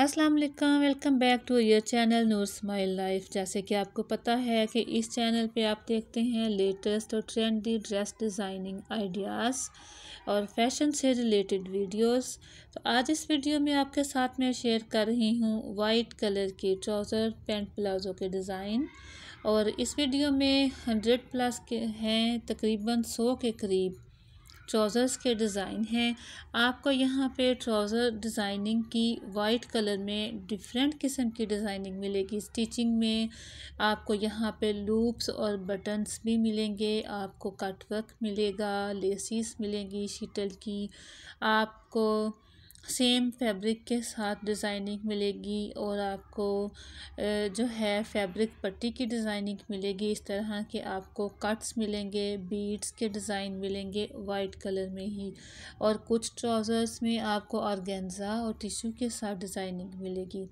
अस्सलाम वालेकुम welcome back to your channel Noor smile life जैसे कि आपको पता है कि इस चैनल पे आप देखते हैं लेटेस्ट और ट्रेंडी ड्रेस डिज़ाइनिंग आइडियाज़ और फैशन से रिलेटेड वीडियोस तो आज इस वीडियो में आपके साथ मैं शेयर कर रही हूँ वाइट कलर के ट्राउज़र पेंट प्लाजो के डिज़ाइन और इस वीडियो में हंड्रेड प्लस के हैं तकरीबन सौ के करीब ट्राउज़र्स के डिज़ाइन हैं आपको यहाँ पे ट्राउज़र डिज़ाइनिंग की वाइट कलर में डिफरेंट किस्म की डिज़ाइनिंग मिलेगी स्टिचिंग में आपको यहाँ पे लूप्स और बटन्स भी मिलेंगे आपको कटवर्क मिलेगा लेसिस मिलेंगी शीटल की आपको सेम फैब्रिक के साथ डिज़ाइनिंग मिलेगी और आपको जो है फैब्रिक पट्टी की डिज़ाइनिंग मिलेगी इस तरह के आपको कट्स मिलेंगे बीड्स के डिज़ाइन मिलेंगे वाइट कलर में ही और कुछ ट्राउज़र्स में आपको ऑर्गेंजा और टिशू के साथ डिज़ाइनिंग मिलेगी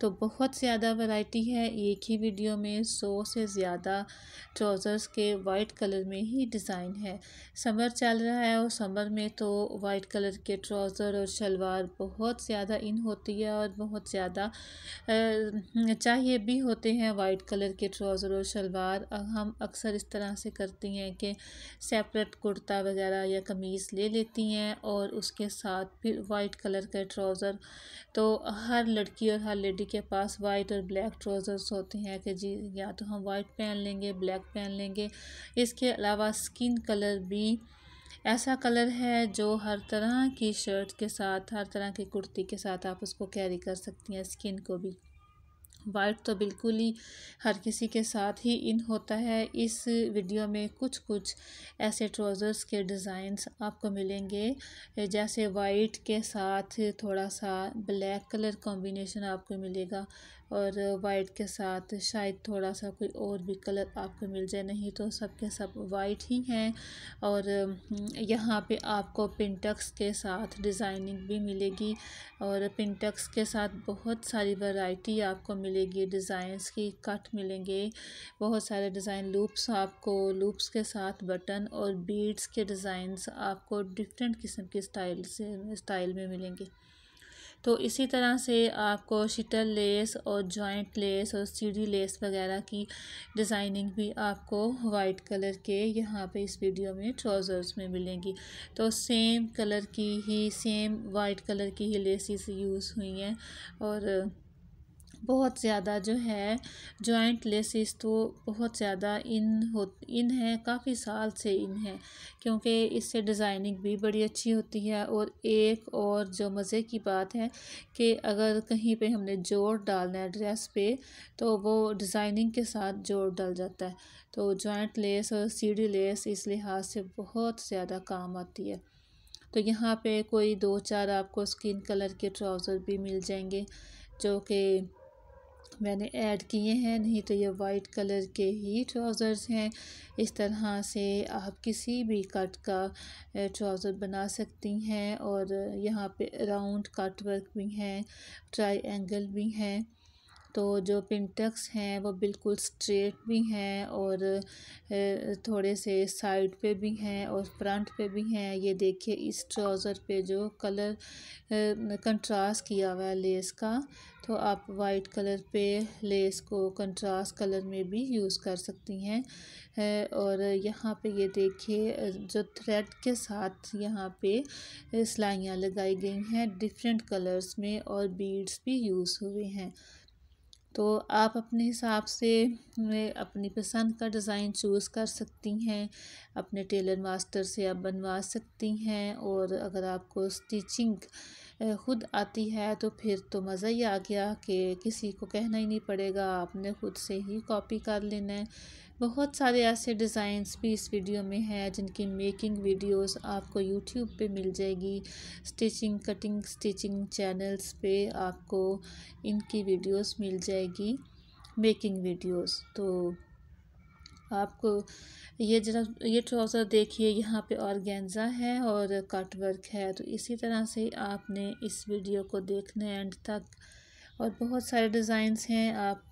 तो बहुत ज़्यादा वैरायटी है एक ही वीडियो में सौ से ज़्यादा ट्राउज़र्स के वाइट कलर में ही डिज़ाइन है समर चल रहा है और समर में तो वाइट कलर के ट्राउज़र और शलवार बहुत ज़्यादा इन होती है और बहुत ज़्यादा चाहिए भी होते हैं वाइट कलर के ट्राउज़र और शलवार हम अक्सर इस तरह से करती हैं कि सेपरेट कुर्ता वगैरह या कमीज़ ले लेती हैं और उसके साथ फिर वाइट कलर का ट्राउज़र तो हर लड़की और हर लेडी के पास वाइट और ब्लैक ट्राउज़र्स होते हैं कि जी या तो हम वाइट पहन लेंगे ब्लैक पहन लेंगे इसके अलावा स्किन कलर भी ऐसा कलर है जो हर तरह की शर्ट के साथ हर तरह की कुर्ती के साथ आप उसको कैरी कर सकती हैं स्किन को भी वाइट तो बिल्कुल ही हर किसी के साथ ही इन होता है इस वीडियो में कुछ कुछ ऐसे ट्राउज़र्स के डिज़ाइंस आपको मिलेंगे जैसे वाइट के साथ थोड़ा सा ब्लैक कलर कॉम्बिनेशन आपको मिलेगा और वाइट के साथ शायद थोड़ा सा कोई और भी कलर आपको मिल जाए नहीं तो सब के सब वाइट ही हैं और हम्म, यहाँ पे आपको पिंटक्स के साथ डिज़ाइनिंग भी मिलेगी और पिंटक्स के साथ बहुत सारी वैरायटी आपको मिलेगी डिज़ाइंस की कट मिलेंगे बहुत सारे डिज़ाइन लूप्स आपको लूप्स के साथ बटन और बीड्स के डिज़ाइंस आपको डिफरेंट किस्म के स्टाइल से स्टाइल में मिलेंगे तो इसी तरह से आपको शिटल लेस और जॉइंट लेस और सीढ़ी लेस वगैरह की डिज़ाइनिंग भी आपको वाइट कलर के यहाँ पे इस वीडियो में ट्राउज़र्स में मिलेंगी तो सेम कलर की ही सेम वाइट कलर की ही लेसिस यूज़ हुई हैं और बहुत ज़्यादा जो है जॉइंट लेसिस तो बहुत ज़्यादा इन हो इन है काफ़ी साल से इन है क्योंकि इससे डिज़ाइनिंग भी बड़ी अच्छी होती है और एक और जो मज़े की बात है कि अगर कहीं पे हमने जोड़ डालना है ड्रेस पे तो वो डिज़ाइनिंग के साथ जोड़ डाल जाता है तो जॉइंट लेस और सीढ़ी लेस इस लिहाज से बहुत ज़्यादा काम आती है तो यहाँ पर कोई दो चार आपको स्किन कलर के ट्राउज़र भी मिल जाएंगे जो कि मैंने ऐड किए हैं नहीं तो ये वाइट कलर के ही ट्राउज़र्स हैं इस तरह से आप किसी भी कट का ट्राउज़र बना सकती हैं और यहाँ पे राउंड कट वर्क भी हैं ट्राई एंगल भी हैं तो जो पिंटक्स हैं वो बिल्कुल स्ट्रेट भी हैं और थोड़े से साइड पे भी हैं और फ्रंट पे भी हैं ये देखिए इस ट्राउज़र पे जो कलर कंट्रास्ट किया हुआ है लेस का तो आप वाइट कलर पे लेस को कंट्रास्ट कलर में भी यूज़ कर सकती हैं और यहाँ पे ये देखिए जो थ्रेड के साथ यहाँ पे सिलाइयाँ लगाई गई हैं डिफरेंट कलर्स में और बीड्स भी यूज़ हुए हैं तो आप अपने हिसाब से अपनी पसंद का डिज़ाइन चूज़ कर सकती हैं अपने टेलर मास्टर से आप बनवा सकती हैं और अगर आपको स्टिचिंग ख़ुद आती है तो फिर तो मज़ा ही आ गया कि किसी को कहना ही नहीं पड़ेगा आपने ख़ुद से ही कॉपी कर लेना है बहुत सारे ऐसे डिज़ाइंस भी इस वीडियो में हैं जिनकी मेकिंग वीडियोस आपको यूट्यूब पे मिल जाएगी स्टिचिंग कटिंग स्टिचिंग चैनल्स पे आपको इनकी वीडियोस मिल जाएगी मेकिंग वीडियोस तो आपको ये जरा ये ट्राउज़र देखिए यहाँ पे ऑर्गेन्जा है और कट वर्क है तो इसी तरह से आपने इस वीडियो को देखना एंड तक और बहुत सारे डिज़ाइंस हैं आप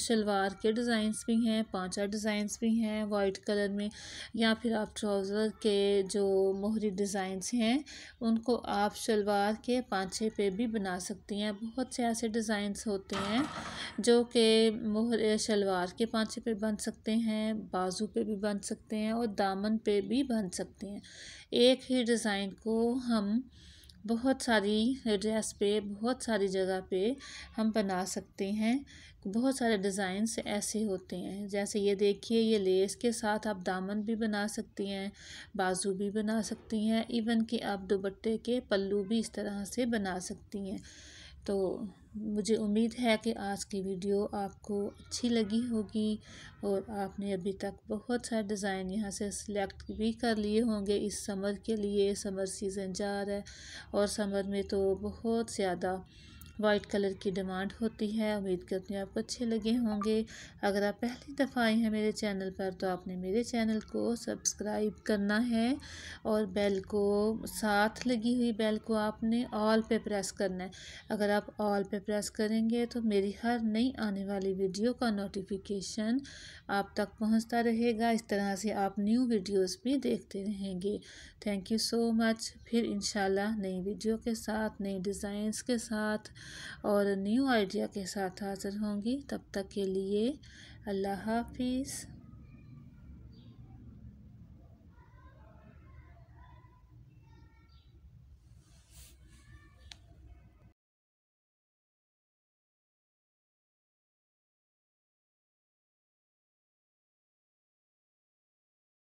शलवार के डिज़ाइंस भी हैं पाँचा डिज़ाइंस भी हैं वाइट कलर में या फिर आप ट्राउज़र के जो मोहरी डिज़ाइंस हैं उनको आप शलवार के पांचे पे भी बना सकती हैं बहुत से ऐसे डिज़ाइंस होते हैं जो कि मोहरे शलवार के पांचे पे बन सकते हैं बाजू पे भी बन सकते हैं और दामन पे भी बन सकते हैं एक ही डिज़ाइन को हम बहुत सारी ड्रेस पे बहुत सारी जगह पे हम बना सकते हैं बहुत सारे डिज़ाइंस ऐसे होते हैं जैसे ये देखिए ये लेस के साथ आप दामन भी बना सकती हैं बाजू भी बना सकती हैं इवन कि आप दुपट्टे के पल्लू भी इस तरह से बना सकती हैं तो मुझे उम्मीद है कि आज की वीडियो आपको अच्छी लगी होगी और आपने अभी तक बहुत सारे डिज़ाइन यहाँ से सिलेक्ट भी कर लिए होंगे इस समर के लिए समर सीज़न जा रहा है और समर में तो बहुत ज़्यादा वाइट कलर की डिमांड होती है उम्मीद करती हूँ आपको अच्छे लगे होंगे अगर आप पहली दफ़ा आए हैं मेरे चैनल पर तो आपने मेरे चैनल को सब्सक्राइब करना है और बेल को साथ लगी हुई बेल को आपने ऑल पे प्रेस करना है अगर आप ऑल पे प्रेस करेंगे तो मेरी हर नई आने वाली वीडियो का नोटिफिकेशन आप तक पहुँचता रहेगा इस तरह से आप न्यू वीडियोज़ भी देखते रहेंगे थैंक यू सो मच फिर इन नई वीडियो के साथ नई डिज़ाइंस के साथ और न्यू आइडिया के साथ हाज़िर होंगी तब तक के लिए अल्लाह हाफिज़